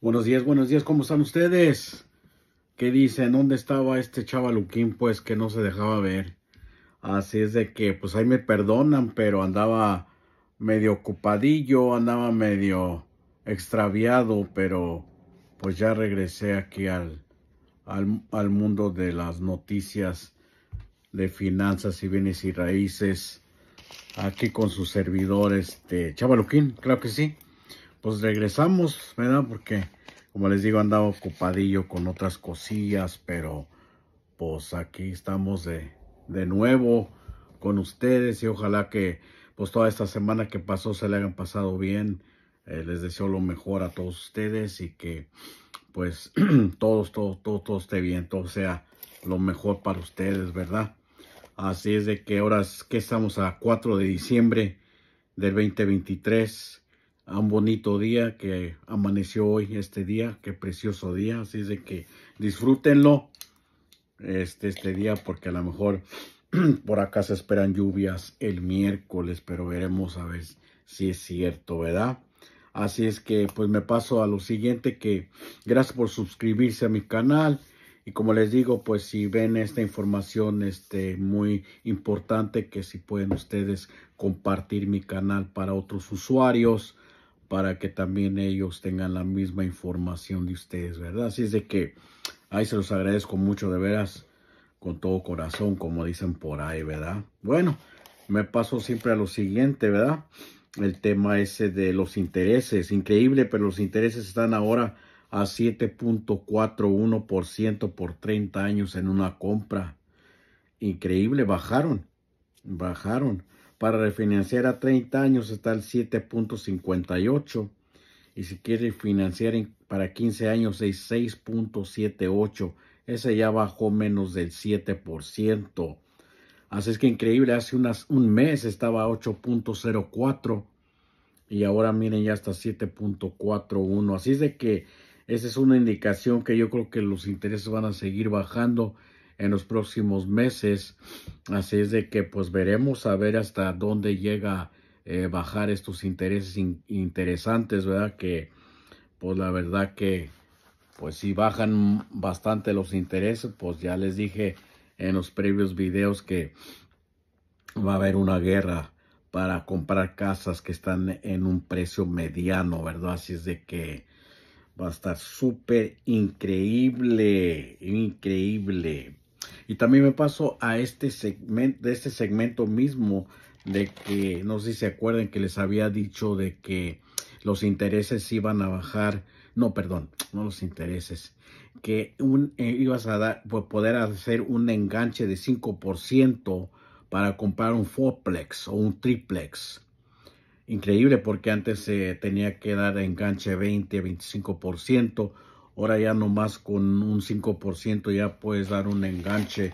Buenos días, buenos días, ¿cómo están ustedes? ¿Qué dicen? ¿Dónde estaba este chavaluquín? Pues que no se dejaba ver. Así es de que, pues ahí me perdonan, pero andaba medio ocupadillo, andaba medio extraviado, pero pues ya regresé aquí al, al, al mundo de las noticias de finanzas y bienes y raíces. Aquí con su servidor, este Chavaluquín, claro que sí pues regresamos, ¿verdad? Porque, como les digo, andaba ocupadillo con otras cosillas, pero pues aquí estamos de, nuevo con ustedes y ojalá que pues toda esta semana que pasó se le hayan pasado bien. Eh, les deseo lo mejor a todos ustedes y que pues todos, todo, todo, todo esté bien, todo sea lo mejor para ustedes, ¿verdad? Así es de que ahora es que estamos a 4 de diciembre del 2023 un bonito día que amaneció hoy, este día, qué precioso día, así es de que disfrútenlo este, este día porque a lo mejor por acá se esperan lluvias el miércoles, pero veremos a ver si es cierto, ¿verdad? Así es que pues me paso a lo siguiente que gracias por suscribirse a mi canal y como les digo pues si ven esta información este muy importante que si pueden ustedes compartir mi canal para otros usuarios para que también ellos tengan la misma información de ustedes, ¿verdad? Así es de que ahí se los agradezco mucho, de veras, con todo corazón, como dicen por ahí, ¿verdad? Bueno, me paso siempre a lo siguiente, ¿verdad? El tema ese de los intereses, increíble, pero los intereses están ahora a 7.41% por 30 años en una compra. Increíble, bajaron, bajaron. Para refinanciar a 30 años está el 7.58 y si quiere financiar para 15 años es 6.78. Ese ya bajó menos del 7%. Así es que increíble, hace un mes estaba a 8.04 y ahora miren ya está 7.41. Así es de que esa es una indicación que yo creo que los intereses van a seguir bajando en los próximos meses. Así es de que pues veremos a ver hasta dónde llega eh, bajar estos intereses interesantes, ¿verdad? Que pues la verdad que pues si bajan bastante los intereses, pues ya les dije en los previos videos que va a haber una guerra para comprar casas que están en un precio mediano, ¿verdad? Así es de que va a estar súper increíble, increíble. Y también me paso a este segmento, de este segmento mismo de que, no sé si se acuerdan que les había dicho de que los intereses iban a bajar, no, perdón, no los intereses, que un, eh, ibas a dar, pues, poder hacer un enganche de 5% para comprar un fourplex o un triplex. Increíble porque antes se tenía que dar enganche 20, 25%. Ahora ya nomás con un 5% ya puedes dar un enganche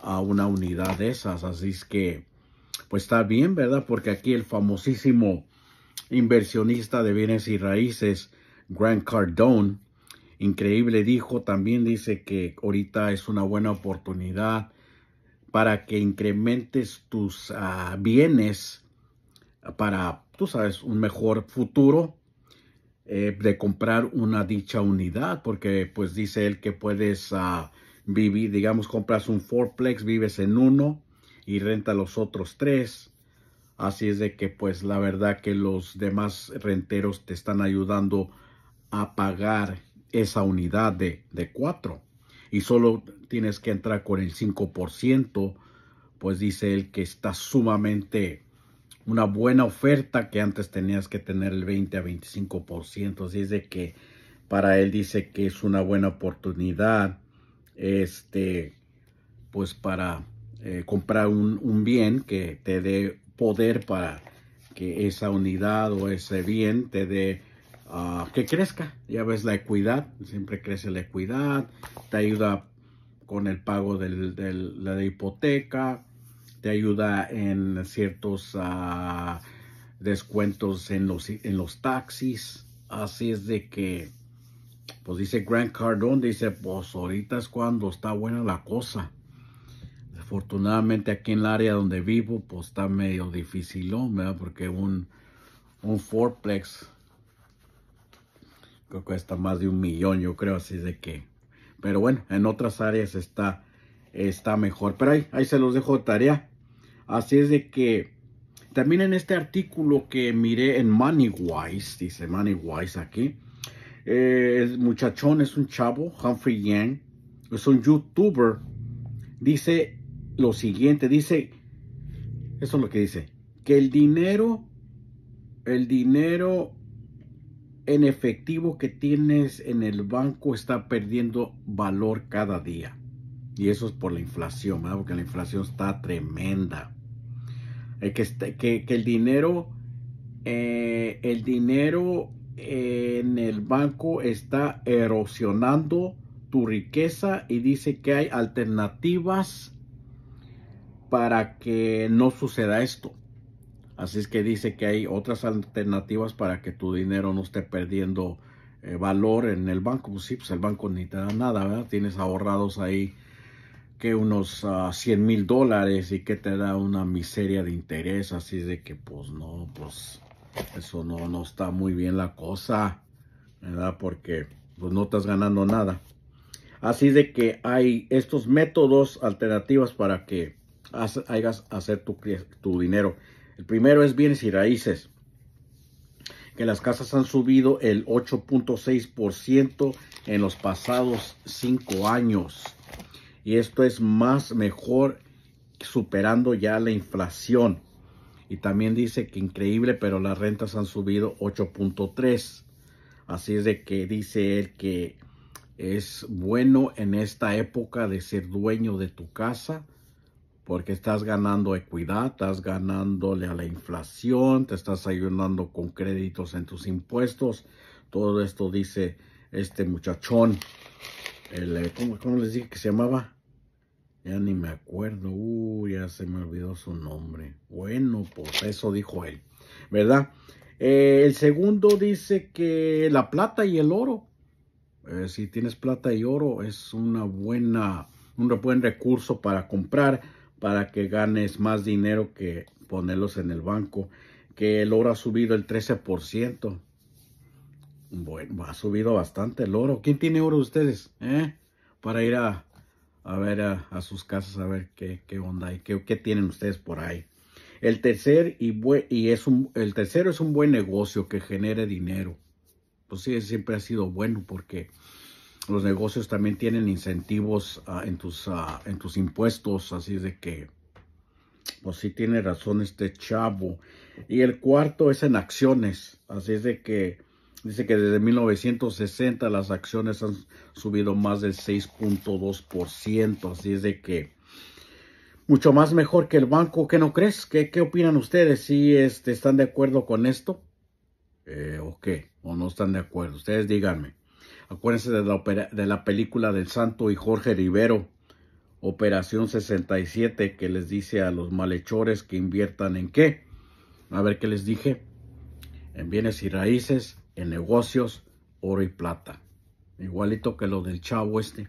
a una unidad de esas. Así es que, pues está bien, ¿verdad? Porque aquí el famosísimo inversionista de bienes y raíces, Grant Cardone, increíble dijo, también dice que ahorita es una buena oportunidad para que incrementes tus ah, bienes para, tú sabes, un mejor futuro eh, de comprar una dicha unidad, porque pues dice él que puedes ah, vivir, digamos, compras un fourplex, vives en uno y renta los otros tres. Así es de que pues la verdad que los demás renteros te están ayudando a pagar esa unidad de, de cuatro y solo tienes que entrar con el 5%, pues dice él que está sumamente una buena oferta que antes tenías que tener el 20 a 25%. Así es de que para él dice que es una buena oportunidad, este, pues para eh, comprar un, bien que te dé poder para que esa unidad o ese bien te dé ah, que crezca. Ya ves la equidad, siempre crece la equidad, te ayuda con el pago de la hipoteca, te ayuda en ciertos ah, descuentos en los, en los taxis. Así es de que, pues dice Grant Cardone, dice, pues ahorita es cuando está buena la cosa. Desafortunadamente aquí en el área donde vivo, pues está medio difícil, ¿verdad? Porque un, un fourplex que cuesta más de un millón, yo creo, así es de que. Pero bueno, en otras áreas está, está mejor. Pero ahí, ahí se los dejo de tarea. Así es de que también en este artículo que miré en Moneywise, dice Moneywise aquí, eh, el muchachón es un chavo, Humphrey Yang, es un youtuber, dice lo siguiente, dice, eso es lo que dice, que el dinero, el dinero en efectivo que tienes en el banco está perdiendo valor cada día. Y eso es por la inflación, porque la inflación está tremenda. Eh, que, este, que, que, el dinero, eh, el dinero eh, en el banco está erosionando tu riqueza y dice que hay alternativas para que no suceda esto. Así es que dice que hay otras alternativas para que tu dinero no esté perdiendo valor en el banco. Pues sí, pues el banco ni te da nada, Tienes ahorrados ahí que unos 100 ah, mil dólares y que te da una miseria de interés. Así de que, pues no, pues eso no, no está muy bien la cosa, ¿verdad? Porque pues no estás ganando nada. Así de que hay estos métodos alternativos para que hagas hacer tu, tu dinero. El primero es bienes y raíces, que las casas han subido el 8.6% en los pasados cinco años y esto es más mejor superando ya la inflación. Y también dice que increíble, pero las rentas han subido 8.3. Así es de que dice él que es bueno en esta época de ser dueño de tu casa porque estás ganando equidad, estás ganándole a la inflación, te estás ayudando con créditos en tus impuestos. Todo esto dice este muchachón. Eh, ¿cómo, les dije que se llamaba? Ya ni me acuerdo, uh, ya se me olvidó su nombre. Bueno, pues eso dijo él, ¿verdad? Eh, el segundo dice que la plata y el oro. Eh, si tienes plata y oro, es una buena, un buen recurso para comprar, para que ganes más dinero que ponerlos en el banco, que el oro ha subido el 13%. Bueno, ha subido bastante el oro. ¿Quién tiene oro ustedes? Eh? Para ir a, ver a, sus casas, a ver qué, qué onda hay, qué, tienen ustedes por ahí. El, tercer y y es un, el tercero es un buen negocio que genere dinero. Pues sí, siempre ha sido bueno porque los negocios también tienen incentivos ah, en, tus, ah, en tus impuestos, así es de que, pues sí tiene razón este chavo. Y el cuarto es en acciones, así es de que Dice que desde 1960 las acciones han subido más del 6.2%. Así es de que mucho más mejor que el banco. ¿Qué no crees? ¿Qué, qué opinan ustedes? ¿Si este, están de acuerdo con esto? Eh, ¿O qué? ¿O no están de acuerdo? Ustedes díganme. Acuérdense de de la película del Santo y Jorge Rivero, Operación 67, que les dice a los malhechores que inviertan en qué. A ver qué les dije. En bienes y raíces en negocios, oro y plata. Igualito que lo del chavo este.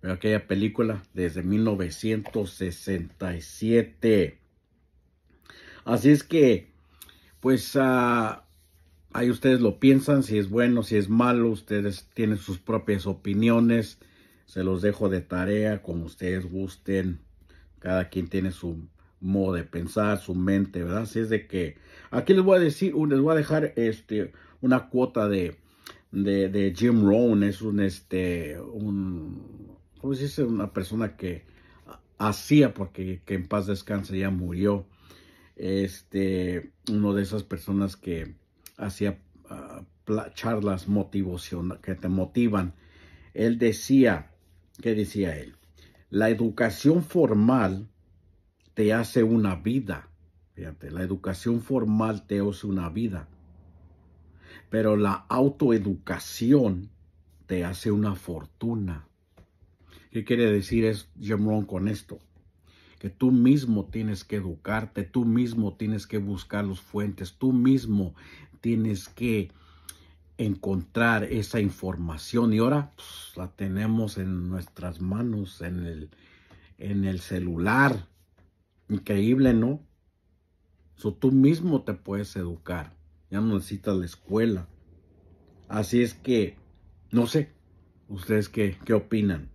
Pero aquella película desde 1967. Así es que, pues, ah, ahí ustedes lo piensan, si es bueno, si es malo, ustedes tienen sus propias opiniones. Se los dejo de tarea, como ustedes gusten. Cada quien tiene su modo de pensar, su mente, ¿verdad? Así es de que, aquí les voy a decir, les voy a dejar este una cuota de, de, Jim Rohn, es un, este, un, ¿cómo se dice? Una persona que hacía, porque que en paz descanse ya murió, este, uno de esas personas que hacía ah, charlas motivación, que te motivan. Él decía, ¿qué decía él? La educación formal te hace una vida. Fíjate, la educación formal te hace una vida pero la autoeducación te hace una fortuna. ¿Qué quiere decir es, Jemron con esto? Que tú mismo tienes que educarte, tú mismo tienes que buscar las fuentes, tú mismo tienes que encontrar esa información. Y ahora pues, la tenemos en nuestras manos, en el, en el celular. Increíble, ¿no? So, tú mismo te puedes educar ya no necesitas la escuela. Así es que, no sé, ¿ustedes qué, qué opinan?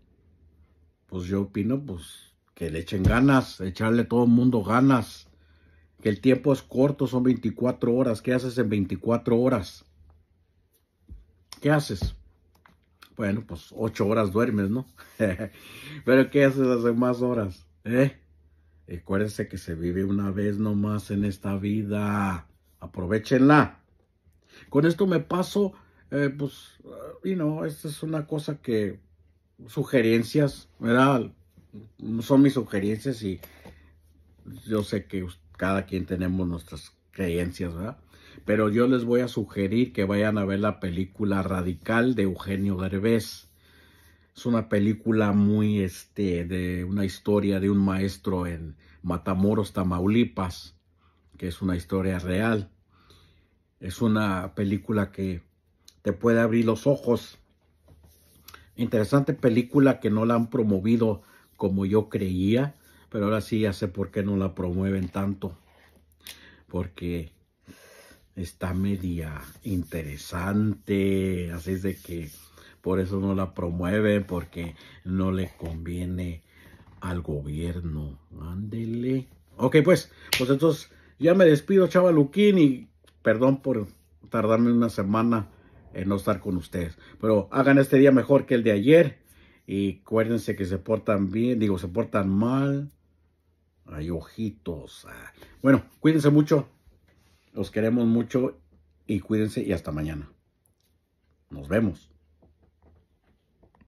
Pues yo opino, pues, que le echen ganas, echarle todo el mundo ganas. Que el tiempo es corto, son 24 horas. ¿Qué haces en 24 horas? ¿Qué haces? Bueno, pues 8 horas duermes, ¿no? Pero ¿qué haces las demás horas? ¿Eh? Acuérdense que se vive una vez nomás en esta vida aprovechenla. Con esto me paso, eh, pues, you know, esta es una cosa que, sugerencias, ¿verdad? Son mis sugerencias y yo sé que cada quien tenemos nuestras creencias, ¿verdad? Pero yo les voy a sugerir que vayan a ver la película Radical de Eugenio Derbez. Es una película muy, este, de una historia de un maestro en Matamoros, Tamaulipas que es una historia real. Es una película que te puede abrir los ojos. Interesante película que no la han promovido como yo creía, pero ahora sí ya sé por qué no la promueven tanto. Porque está media interesante, así es de que por eso no la promueven, porque no le conviene al gobierno. Ándele. Ok, pues, pues entonces ya me despido, chavaluquín y perdón por tardarme una semana en no estar con ustedes. Pero hagan este día mejor que el de ayer. Y cuérdense que se portan bien, digo, se portan mal. Hay ojitos. Ah. Bueno, cuídense mucho. Los queremos mucho y cuídense y hasta mañana. Nos vemos.